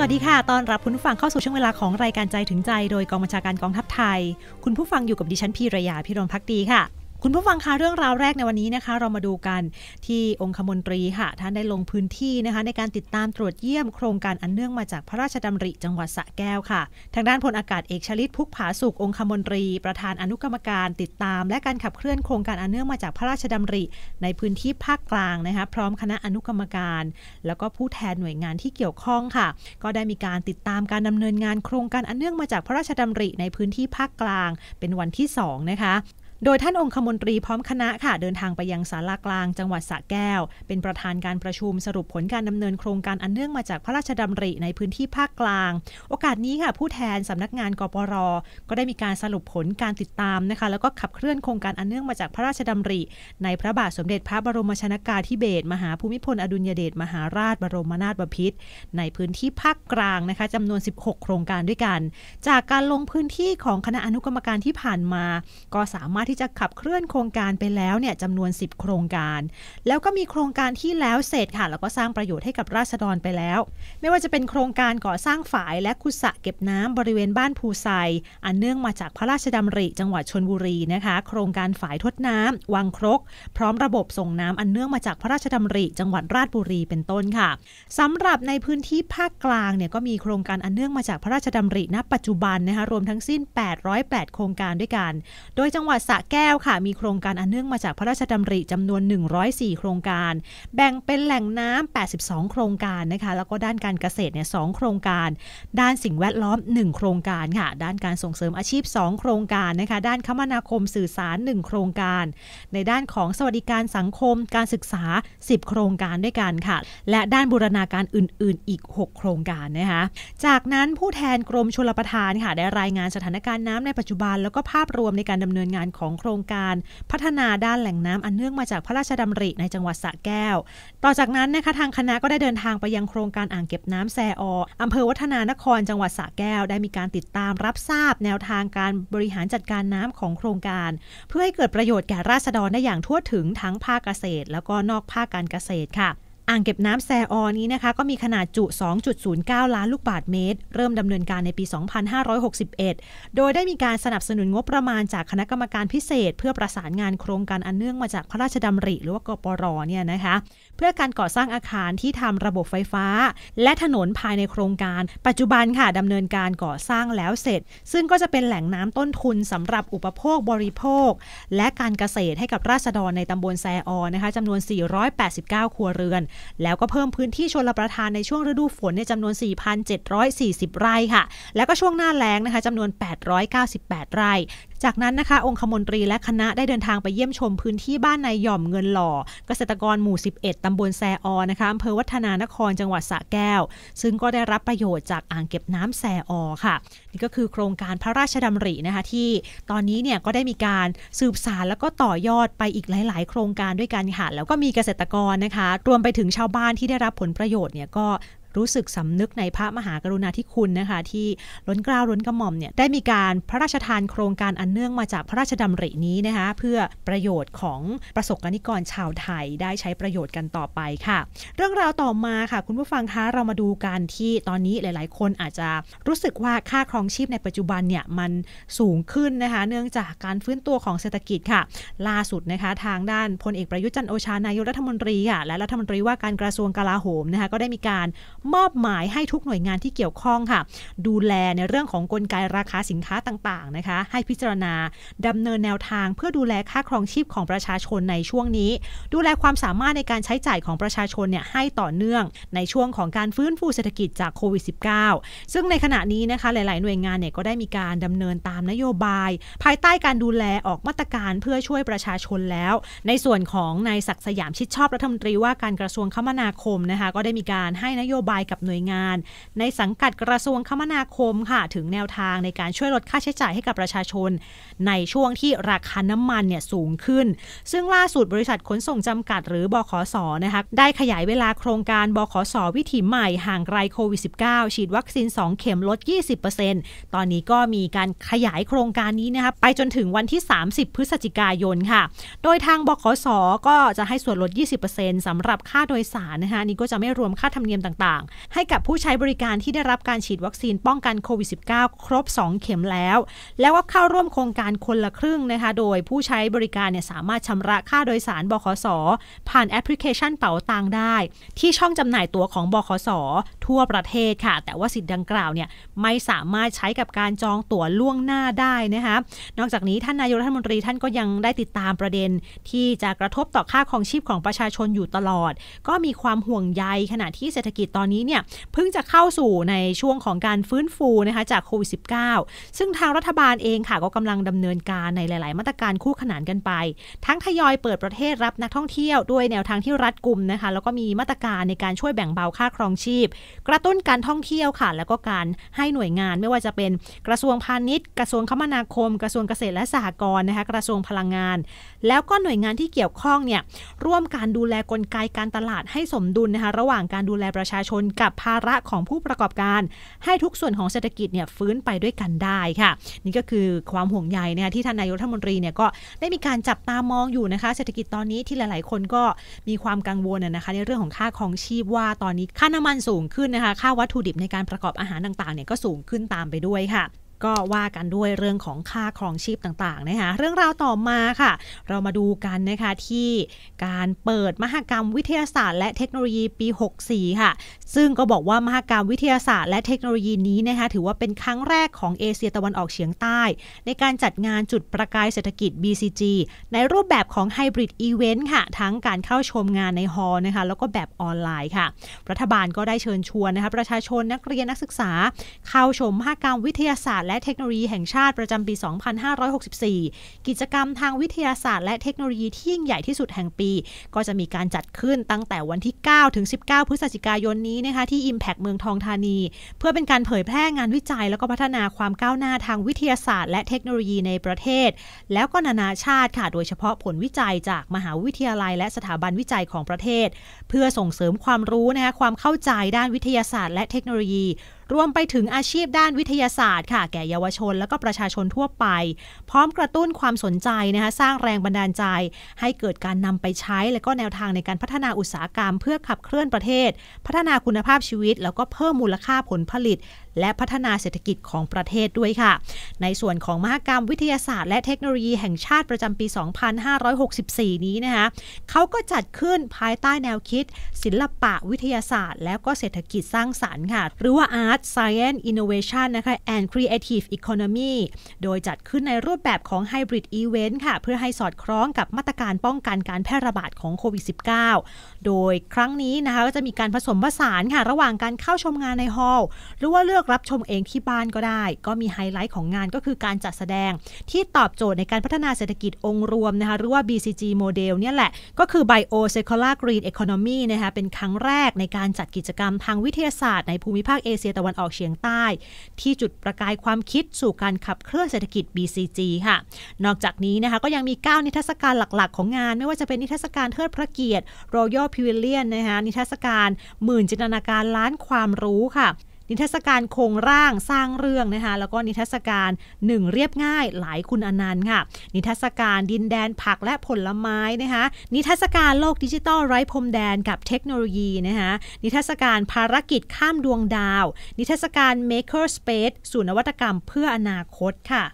สวัสดีค่ะ ตอนรับคุณผู้ฟังเข้าสู่ช่วงเวลาของรายการใจถึงใจโดย กองบัญชาการกองทัพไทย คุณผู้ฟังอยู่กับดิฉันพีระยาพิรมพักดีค่ะคุณผู้ฟังคะเรื่องราวแรกในวันนี้นะคะ เรามาดูกันที่องคมนตรีค่ะท่านได้ลงพื้นที่นะคะ ในการติดตามตรวจเยี่ยมโครงการอันเนื่องมาจากพระราชดำริ จังหวัดสระแก้วค่ะ ทางด้านพลอากาศเอกชลิตพุกผาสุกองคมนตรี ประธานอนุกรรมการติดตาม และการขับเคลื่อนโครงการอันเนื่องมาจากพระราชดำริ ในพื้นที่ภาคกลางนะคะ พร้อมคณะอนุกรรมการ แล้วก็ผู้แทนหน่วยงานที่เกี่ยวข้องค่ะ ก็ได้มีการติดตามการดำเนินงานโครงการอันเนื่องมาจากพระราชดำริในพื้นที่ภาคกลางเป็นวันที่2นะคะโดยท่านองคมนตรีพร้อมคณะค่ะเดินทางไปยังศาลากลาง จังหวัดสระแก้ว เป็นประธานการประชุมสรุปผลการดำเนินโครงการอันเนื่องมาจากพระราชดำริ ในพื้นที่ภาคกลาง โอกาสนี้ค่ะผู้แทนสำนักงานกปรก็ได้มีการสรุปผลการติดตามนะคะแล้วก็ขับเคลื่อนโครงการอันเนื่องมาจากพระราชดำริ ในพระบาทสมเด็จพระบรมชนากาธิเบศรมหาภูมิพลอดุลยเดชมหาราชบรมนาถบพิตรในพื้นที่ภาคกลางนะคะจำนวน 16 โครงการด้วยกัน จากการลงพื้นที่ของคณะอนุกรรมการที่ผ่านมาก็สามารถที่จะขับเคลื่อนโครงการไปแล้วเนี่ยจำนวน 10 โครงการ แล้วก็มีโครงการที่แล้วเสร็จค่ะแล้วก็สร้างประโยชน์ให้กับราษฎรไปแล้ว ไม่ว่าจะเป็นโครงการก่อสร้างฝายและคุสะเก็บน้ำบริเวณบ้านภูไซอันเนื่องมาจากพระราชดำริ จังหวัดชนบุรีนะคะ โครงการฝายทดน้ำวังครก พร้อมระบบส่งน้ำอันเนื่องมาจากพระราชดำริ จังหวัดราชบุรี เป็นต้นค่ะ สำหรับในพื้นที่ภาคกลางเนี่ยก็มีโครงการอันเนื่องมาจากพระราชดำริณปัจจุบันนะคะรวมทั้งสิ้น 808 โครงการด้วยกันโดยจังหวัดสระแก้วค่ะมีโครงการอันเนื่องมาจากพระราชดำริจำนวน 104 โครงการ แบ่งเป็นแหล่งน้ำ82 โครงการนะคะแล้วก็ด้านการเกษตรเนี่ยสโครงการ ด้านสิ่งแวดล้อม 1 โครงการค่ะด้านการส่งเสริมอาชีพ 2 โครงการนะคะด้านคมนาคมสื่อสาร 1 โครงการ ในด้านของสวัสดิการสังคมการศึกษา 10 โครงการด้วยกันค่ะและด้านบูรณาการอื่นๆอีก 6 โครงการนะคะจากนั้นผู้แทนกรมชลประทานค่ะได้รายงานสถานการณ์น้ำในปัจจุบันแล้วก็ภาพรวมในการดำเนินงานของของโครงการพัฒนาด้านแหล่งน้ำอันเนื่องมาจากพระราชดำริในจังหวัดสระแก้ว ต่อจากนั้นนะคะทางคณะก็ได้เดินทางไปยังโครงการอ่างเก็บน้ำแซออำเภอวัฒนานครจังหวัดสระแก้วได้มีการติดตามรับทราบแนวทางการบริหารจัดการน้ำของโครงการ เพื่อให้เกิดประโยชน์แก่ราษฎรได้อย่างทั่วถึงทั้งภาคเกษตร แล้วก็นอกภาคการเกษตรค่ะอ่างเก็บน้ำแซออนี้นะคะก็มีขนาดจุ 2.09 ล้านลูกบาทเมตร เริ่มดำเนินการในปี 2561 โดยได้มีการสนับสนุนงบประมาณจากคณะกรรมการพิเศษ เพื่อประสานงานโครงการอันเนื่องมาจากพระราชดำริหรือว่ากปรเนี่ยนะคะเพื่อการก่อสร้างอาคารที่ทำระบบไฟฟ้า และถนนภายในโครงการปัจจุบันค่ะดำเนินการก่อสร้างแล้วเสร็จ ซึ่งก็จะเป็นแหล่งน้ำต้นทุนสำหรับอุปโภคบริโภค และการเกษตรให้กับราษฎรในตำบลแซออนะคะจำนวน 489ครัวเรือนแล้วก็เพิ่มพื้นที่ชนประทานในช่วงฤดูฝนในจำนวน 4,740 ไร่ค่ะ แล้วก็ช่วงหน้าแล้งนะคะจำนวน 898 ไร่จากนั้นนะคะ องคมนตรีและคณะได้เดินทางไปเยี่ยมชมพื้นที่บ้านนายหย่อมเงินหล่อเกษตรกรหมู่ 11 ตำบลแซออ นะคะอำเภอวัฒนานครจังหวัดสระแก้ว ซึ่งก็ได้รับประโยชน์จากอ่างเก็บน้ำแซออค่ะ นี่ก็คือโครงการพระราชดำรินะคะที่ตอนนี้เนี่ยก็ได้มีการสืบสารแล้วก็ต่อยอดไปอีกหลาย ๆ โครงการด้วยกันค่ะแล้วก็มีเกษตรกรนะคะรวมไปถึงชาวบ้านที่ได้รับผลประโยชน์เนี่ยก็รู้สึกสำนึกในพระมหากรุณาธิคุณนะคะที่ล้นเกล้าล้นกระหม่อมเนี่ยได้มีการพระราชทานโครงการอันเนื่องมาจากพระราชดำรินี้นะคะเพื่อประโยชน์ของประสบกนิกรชาวไทยได้ใช้ประโยชน์กันต่อไปค่ะ เรื่องราวต่อมาค่ะ คุณผู้ฟังคะเรามาดูกันที่ตอนนี้หลายๆ คนอาจจะรู้สึกว่าค่าครองชีพในปัจจุบันเนี่ย มันสูงขึ้นนะคะเนื่องจากการฟื้นตัวของเศรษฐกิจค่ะล่าสุดนะคะทางด้านพลเอกประยุทธ์จันโอชานายกรัฐมนตรีค่ะและรัฐมนตรีว่าการกระทรวงกลาโหมนะคะก็ได้มีการมอบหมายให้ทุกหน่วยงานที่เกี่ยวข้องค่ะ ดูแลในเรื่องของกลไกราคาสินค้าต่างๆนะคะให้พิจารณาดำเนินแนวทาง เพื่อดูแลค่าครองชีพของประชาชนในช่วงนี้ ดูแลความสามารถในการใช้จ่ายของประชาชนเนี่ยให้ต่อเนื่องในช่วงของการฟื้นฟูเศรษฐกิจจากโควิด -19 ซึ่งในขณะนี้นะคะหลายๆหน่วยงานเนี่ยก็ได้มีการดำเนินตามนโยบายภายใต้การดูแลออกมาตรการเพื่อช่วยประชาชนแล้ว ในส่วนของนายศักสยามชิดชอบรัฐมนตรีว่าการกระทรวงคมนาคมนะคะก็ได้มีการให้นโยบายกับหน่วยงาน ในสังกัดกระทรวงคมนาคมค่ะถึงแนวทางในการช่วยลดค่าใช้จ่ายให้กับประชาชน ในช่วงที่ราคาน้ำมันเนี่ยสูงขึ้น ซึ่งล่าสุดบริษัทขนส่งจำกัดหรือบขสนะคะได้ขยายเวลาโครงการ บขส วิถีใหม่ห่างไกลโควิด -19 ฉีดวัคซีน 2 เข็มลด 20%ตอนนี้ก็มีการขยายโครงการนี้นะคะไปจนถึงวันที่ 30 พฤศจิกายนค่ะ โดยทางบขสก็จะให้ส่วนลด 20%สำหรับค่าโดยสารนะคะนี่ก็จะไม่รวมค่าธรรมเนียมต่างางๆให้กับผู้ใช้บริการที่ได้รับการฉีดวัคซีนป้องกันโควิด -19 ครบ 2 เข็มแล้ว แล้วก็เข้าร่วมโครงการคนละครึ่งนะคะโดยผู้ใช้บริการเนี่ยสามารถชำระค่าโดยสารบขสผ่านแอปพลิเคชันเป๋าตังได้ ที่ช่องจำหน่ายตั๋วของบขสทั่วประเทศค่ะแต่ว่าสิทธิ์ดังกล่าวเนี่ยไม่สามารถใช้กับการจองตั๋วล่วงหน้าได้นะคะนอกจากนี้ท่านนายกรัฐมนตรีท่านก็ยังได้ติดตามประเด็น ที่จะกระทบต่อค่าครองชีพของประชาชนอยู่ตลอด ก็มีความห่วงใยขณะที่เศรษฐกิจตอนนนี้เนี่ยเพิ่งจะเข้าสู่ในช่วงของการฟื้นฟูนะคะจากโควิด -19 ซึ่งทางรัฐบาลเองค่ะก็กำลังดำเนินการในหลาย ๆ มาตรการคู่ขนานกันไป ทั้งทยอยเปิดประเทศ รับนักท่องเที่ยวด้วยแนวทางที่รัฐกลุ่มนะคะ แล้วก็มีมาตรการในการช่วยแบ่งเบาค่าครองชีพ กระตุ้นการท่องเที่ยวค่ะ แล้วก็การให้หน่วยงานไม่ว่าจะเป็นกระทรวงพาณิชย์ กระทรวงคมนาคม กระทรวงเกษตรและสหกรณ์นะคะ กระทรวงพลังงาน แล้วก็หน่วยงานที่เกี่ยวข้องเนี่ยร่วมการดูแลกลไกการตลาดให้สมดุลนะคะระหว่างการดูแลประชาชนนกับภาระของผู้ประกอบการ ให้ทุกส่วนของเศรษฐกิจเนี่ยฟื้นไปด้วยกันได้ค่ะ นี่ก็คือความห่วงใยนะคะที่ท่านนายกรัฐมนตรีเนี่ยก็ได้มีการจับตามองอยู่นะคะเศรษฐกิจตอนนี้ที่หลายๆ คนก็มีความกังวลนะคะ ในเรื่องของค่าของชีพว่าตอนนี้ค่าน้ำมันสูงขึ้นนะคะ ค่าวัตถุดิบในการประกอบอาหารต่างๆเนี่ยก็สูงขึ้นตามไปด้วยค่ะก็ว่ากันด้วยเรื่องของค่าครองชีพต่างๆนะคะเรื่องราวต่อมาค่ะ เรามาดูกันนะคะที่การเปิดมหกรรมวิทยาศาสตร์และเทคโนโลยีปี 64ค่ะซึ่งก็บอกว่ามหกรรมวิทยาศาสตร์และเทคโนโลยีนี้นะคะถือว่าเป็นครั้งแรกของเอเชียตะวันออกเฉียงใต้ ในการจัดงานจุดประกายเศรษฐกิจ BCG ในรูปแบบของไฮบริดอีเวนต์ค่ะทั้งการเข้าชมงานในฮอลล์นะคะแล้วก็แบบออนไลน์ค่ะ รัฐบาลก็ได้เชิญชวนนะคะประชาชนนักเรียนนักศึกษาเข้าชมมหกรรมวิทยาศาสตร์และเทคโนโลยีแห่งชาติประจำปี 2564 กิจกรรมทางวิทยาศาสตร์และเทคโนโลยีที่ยิ่งใหญ่ที่สุดแห่งปี ก็จะมีการจัดขึ้นตั้งแต่วันที่ 9 ถึง 19 พฤศจิกายนนี้นะคะที่ Impact เมืองทองธานี เพื่อเป็นการเผยแพร่งานวิจัยแล้วก็พัฒนาความก้าวหน้าทางวิทยาศาสตร์และเทคโนโลยีในประเทศ แล้วก็นานาชาติค่ะโดยเฉพาะผลวิจัยจากมหาวิทยาลัย และสถาบันวิจัยของประเทศ เพื่อส่งเสริมความรู้นะคะความเข้าใจด้านวิทยาศาสตร์ และเทคโนโลยีรวมไปถึงอาชีพด้านวิทยาศาสตร์ค่ะแก่เยาวชน และก็ประชาชนทั่วไป พร้อมกระตุ้นความสนใจนะคะสร้างแรงบันดาลใจ ให้เกิดการนำไปใช้ และก็แนวทางในการพัฒนาอุตสาหกรรม เพื่อขับเคลื่อนประเทศ พัฒนาคุณภาพชีวิต แล้วก็เพิ่มมูลค่าผลผลิต และพัฒนาเศรษฐกิจของประเทศด้วยค่ะ ในส่วนของมหกรรมวิทยาศาสตร์ และเทคโนโลยีแห่งชาติประจำปี 2564 นี้นะคะเขาก็จัดขึ้นภายใต้แนวคิด ศิลปะวิทยาศาสตร์ แล้วก็เศรษฐกิจสร้างสารรค์ค่ะ หรือว่าอาร์ต What Science Innovation นะคะ and Creative Economy โดยจัดขึ้นในรูปแบบของ Hybrid Event ค่ะเพื่อให้สอดคล้องกับมาตรการป้องกันการแพร่ระบาดของโควิด -19 โดยครั้งนี้นะคะก็จะมีการผสมผสานค่ะ ระหว่างการเข้าชมงานในฮอลล์หรือว่าเลือกรับชมเองที่บ้านก็ได้ ก็มีไฮไลท์ของงานก็คือการจัดแสดง ที่ตอบโจทย์ในการพัฒนาเศรษฐกิจองค์รวมนะคะหรือว่า BCG โมเดลเนี่ยแหละก็คือ Bio Circular Green Economy นะคะเป็นครั้งแรกในการจัดกิจกรรมทางวิทยาศาสตร์ในภูมิภาคเอเชียตะวันวันออกเฉียงใต้ ที่จุดประกายความคิดสู่การขับเคลื่อนเศรษฐกิจ BCG ค่ะ นอกจากนี้นะคะก็ยังมี 9 นิทรรศการหลักๆ ของงาน ไม่ว่าจะเป็นนิทรรศการเทิดพระเกียรติ Royal Pavilion นะคะนิทรรศการ หมื่นจินตนาการล้านความรู้ค่ะนิทรรศการโครงร่างสร้างเรื่องนะคะแล้วก็นิทรรศการหนึ่งเรียบง่ายหลายคุณอนันต์ค่ะนิทรรศการดินแดนผักและผลไม้นะคะนิทรรศการโลกดิจิตอลไร้พรมแดนกับเทคโนโลยีนะคะนิทรรศการภารกิจข้ามดวงดาว นิทรรศการ Maker Space สู์นวัตกรรมเพื่ออนาคตค่ะ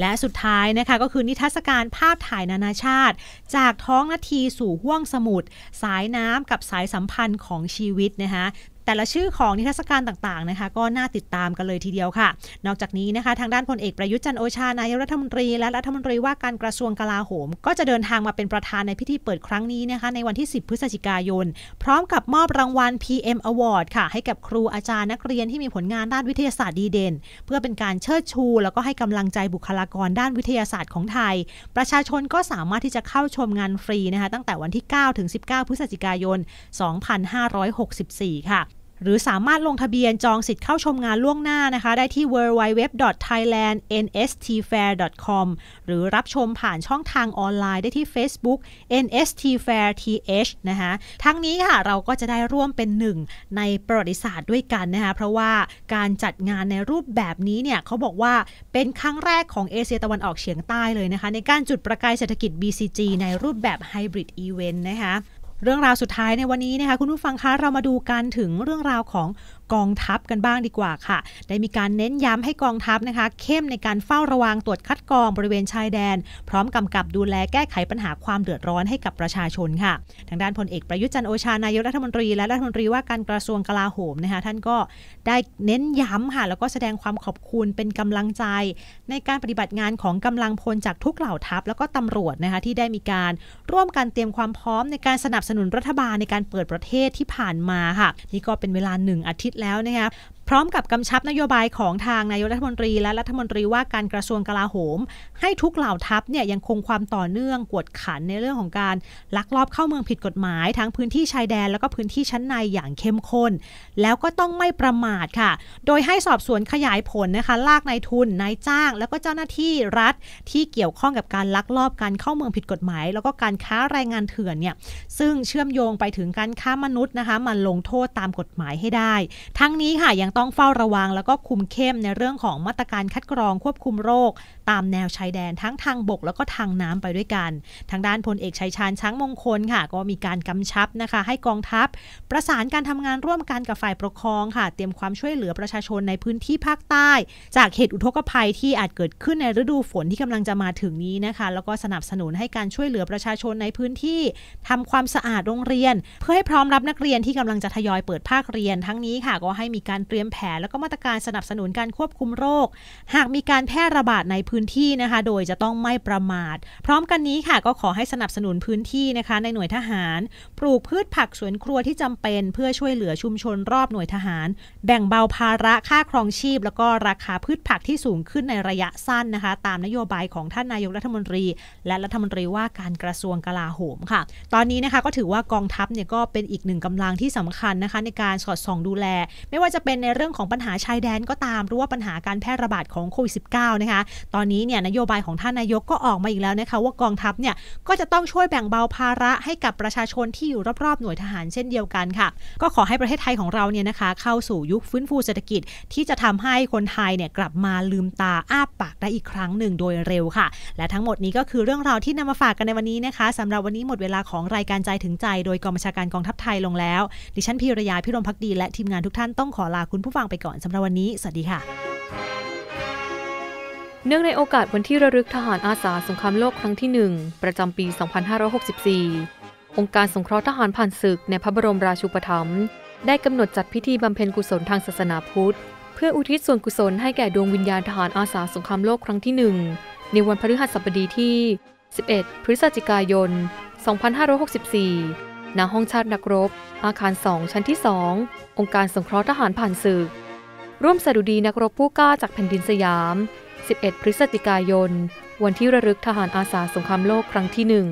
และสุดท้ายนะคะก็คือนิทรรศการภาพถ่ายนานาชาติ จากท้องนาทีสู่ห้วงสมุทรสายน้ำกับสายสัมพันธ์ของชีวิตนะคะแต่ละชื่อของนิทรรศการต่างๆนะคะ ก็น่าติดตามกันเลยทีเดียวค่ะ นอกจากนี้นะคะทางด้านพลเอก ประยุทธ์จันโอชา นายรัฐมนตรี และรัฐมนตรีว่าการกระทรวงกลาโหม ก็จะเดินทางมาเป็นประธานในพิธีเปิดครั้งนี้นะคะในวันที่ 10 พฤศจิกายน พร้อมกับมอบรางวัล PM Award ค่ะ ให้กับครูอาจารย์นักเรียนที่มีผลงานด้านวิทยาศาสตร์ดีเด่นเพื่อเป็นการเชิดชู แล้วก็ให้กำลังใจบุคลากรด้านวิทยาศาสตร์ของไทย ประชาชนก็สามารถที่จะเข้าชมงานฟรีนะคะตั้งแต่วันที่9ถึง19 พฤศจิกายน 2564 ค่ะหรือสามารถลงทะเบียนจองสิทธิ์เข้าชมงานล่วงหน้านะคะ ได้ที่ www.thailandnstfair.com หรือรับชมผ่านช่องทางออนไลน์ได้ที่ Facebook nstfairth นะคะทั้งนี้ค่ะเราก็จะได้ร่วมเป็นหนึ่งในประวัติศาสตร์ด้วยกันนะคะเพราะว่าการจัดงานในรูปแบบนี้เนี่ยเขาบอกว่าเป็นครั้งแรกของเอเชียตะวันออกเฉียงใต้เลยนะคะในการจุดประกายเศรษฐกิจ BCG ในรูปแบบไฮบริดอีเวนต์นะคะเรื่องราวสุดท้ายในวันนี้นะคะ คุณผู้ฟังคะเรามาดูกันถึงเรื่องราวของกองทัพกันบ้างดีกว่าค่ะได้มีการเน้นย้ำให้กองทัพนะคะเข้มในการเฝ้าระวังตรวจคัดกรองบริเวณชายแดน พร้อมกำกับ ดูแลแก้ไขปัญหาความเดือดร้อนให้กับประชาชนค่ะ ทางด้านพลเอกประยุจันโอชานายกรัฐมนตรีและรัฐมนตรีว่า การกระทรวงกลาโหมนะคะท่านก็ได้เน้นย้ำค่ะแล้วก็แสดงความขอบคุณเป็นกำลังใจ ในการปฏิบัติงานของกำลังพลจากทุกเหล่าทัพแล้วก็ตำรวจนะคะที่ได้มีการร่วมกันเตรียมความพร้อมในการสนับสนุนรัฐบาลในการเปิดประเทศที่ผ่านมาค่ะนี่ก็เป็นเวลาหนึ่งอาทิตย์แล้วนะคะพร้อมกับกำชับนโยบายของทางนายกรัฐมนตรีและรัฐมนตรีว่าการกระทรวงกลาโหม ให้ทุกเหล่าทัพเนี่ยยังคงความต่อเนื่องกวดขันในเรื่องของการลักลอบเข้าเมืองผิดกฎหมาย ทั้งพื้นที่ชายแดนแล้วก็พื้นที่ชั้นในอย่างเข้มข้นแล้วก็ต้องไม่ประมาทค่ะ โดยให้สอบสวนขยายผลนะคะลากนายทุนนายจ้าง แล้วก็เจ้าหน้าที่รัฐที่เกี่ยวข้องกับการลักลอบการเข้าเมืองผิดกฎหมาย แล้วก็การค้าแรงงานเถื่อนเนี่ยซึ่งเชื่อมโยงไปถึงการค้ามนุษย์นะคะมาลงโทษตามกฎหมายให้ได้ ทั้งนี้ค่ะยังต้องเฝ้าระวังแล้วก็คุมเข้มในเรื่องของมาตรการคัดกรองควบคุมโรคตามแนวชายแดนทั้งทางบกแล้วก็ทางน้ำไปด้วยกัน ทางด้านพลเอกชัยชาญช้างมงคลค่ะ ก็มีการกำชับนะคะ ให้กองทัพ ประสานการทำงานร่วมกันกับฝ่ายปกครองค่ะ เตรียมความช่วยเหลือประชาชนในพื้นที่ภาคใต้ จากเหตุอุทกภัยที่อาจเกิดขึ้นในฤดูฝนที่กำลังจะมาถึงนี้นะคะ แล้วก็สนับสนุนให้การช่วยเหลือประชาชนในพื้นที่ ทำความสะอาดโรงเรียน เพื่อให้พร้อมรับนักเรียนที่กำลังจะทยอยเปิดภาคเรียนทั้งนี้ค่ะ ก็ให้มีการเตรียมมแผนแล้วก็มาตรการสนับสนุนการควบคุมโรค หากมีการแพร่ระบาดในพื้นที่นะคะ โดยจะต้องไม่ประมาท พร้อมกันนี้ค่ะ ก็ขอให้สนับสนุนพื้นที่นะคะ ในหน่วยทหารปลูกพืชผักสวนครัวที่จำเป็น เพื่อช่วยเหลือชุมชนรอบหน่วยทหาร แบ่งเบาภาระค่าครองชีพ แล้วก็ราคาพืชผักที่สูงขึ้นในระยะสั้นนะคะตามนโยบายของท่านนายกรัฐมนตรีและรัฐมนตรีว่าการกระทรวงกลาโหมค่ะ ตอนนี้นะคะก็ถือว่ากองทัพเนี่ยก็เป็นอีกหนึ่งกำลังที่สำคัญนะคะ ในการสอดส่องดูแล ไม่ว่าจะเป็นในเรื่องของปัญหาชายแดนก็ตามหรือว่าปัญหาการแพร่ระบาดของโควิด้านะคะ ตอนนี้เนี่ยนโยบายของท่านนายกก็ออกมาอีกแล้วนะคะว่ากองทัพเนี่ย ก็จะต้องช่วยแบ่งเบาภาระให้กับประชาชนที่อยู่รอบๆ หน่วยทหารเช่นเดียวกันค่ะ ก็ขอให้ประเทศไทยของเราเนี่ยนะคะเข้าสู่ยุคฟื้นฟูเศรษฐกิจ ที่จะทำให้คนไทยเนี่ยกลับมาลืมตาอ้าปากได้อีกครั้งหนึ่งโดยเร็วค่ะ และทั้งหมดนี้ก็คือเรื่องราวที่นำมาฝากกันในวันนี้นะคะสำหรับวันนี้หมดเวลาของรายการใจถึงใจ โดยกองบัญชาการกองทัพไทยลงแล้วดิฉันพิรยาพิรมพักดี และทีมงานทุกท่านต้องขอลาคุณผู้ฟังไปก่อนสำหรับวันนี้สวัสดีค่ะ เนื่องในโอกาสวันที่ระลึกทหารอาสาสงครามโลกครั้งที่ 1 ประจำปี 2564 องค์การสงเคราะห์ทหารผ่านศึกในพระบรมราชูปถัมภ์ได้กำหนดจัดพิธีบำเพ็ญกุศลทางศาสนาพุทธ เพื่ออุทิศส่วนกุศลให้แก่ดวงวิญญาณทหารอาสาสงครามโลกครั้งที่ 1 ในวันพฤหัสบดีที่ 11 พฤศจิกายน 2564ณห้องชาตินักรบ อาคารสองชั้นที่สององค์การสงเคราะห์ทหารผ่านศึกร่วมสดุดีนักรบผู้กล้าจากแผ่นดินสยาม 11 พฤศจิกายน วันที่ระลึกทหารอาสาสงครามโลกครั้งที่หนึ่ง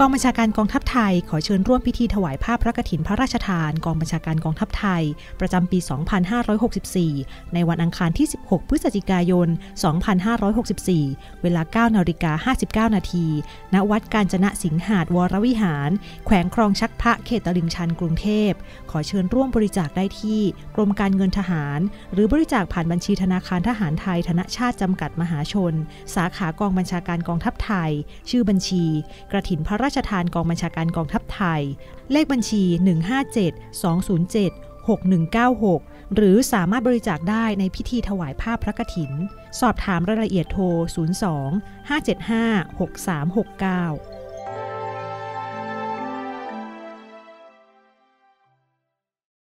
กองบัญชาการกองทัพไทย ขอเชิญร่วมพิธีถวายภาพพระกฐินพระราชทาน กองบัญชาการกองทัพไทย ประจำปี 2564 ในวันอังคารที่ 16 พฤศจิกายน 2564 เวลา 9 นาฬิกา59 นาทีณวัดการจนะสิงหาดวรวิหาร แขวงคลองชักพระเขตตลิ่งชันกรุงเทพ ขอเชิญร่วมบริจาคได้ที่ กรมการเงินทหาร หรือบริจาคผ่านบัญชีธนาคารทหารไทยธนชาติจำกัดมหาชน สาขากองบัญชาการกองทัพไทย ชื่อบัญชีกระถินพระราราชทานกองบัญชาการกองทัพไทย เลขบัญชี 157 207 6196 หรือสามารถบริจาคได้ในพิธีถวายภาาพระกฐิน สอบถามรายละเอียดโทร 02 575 6369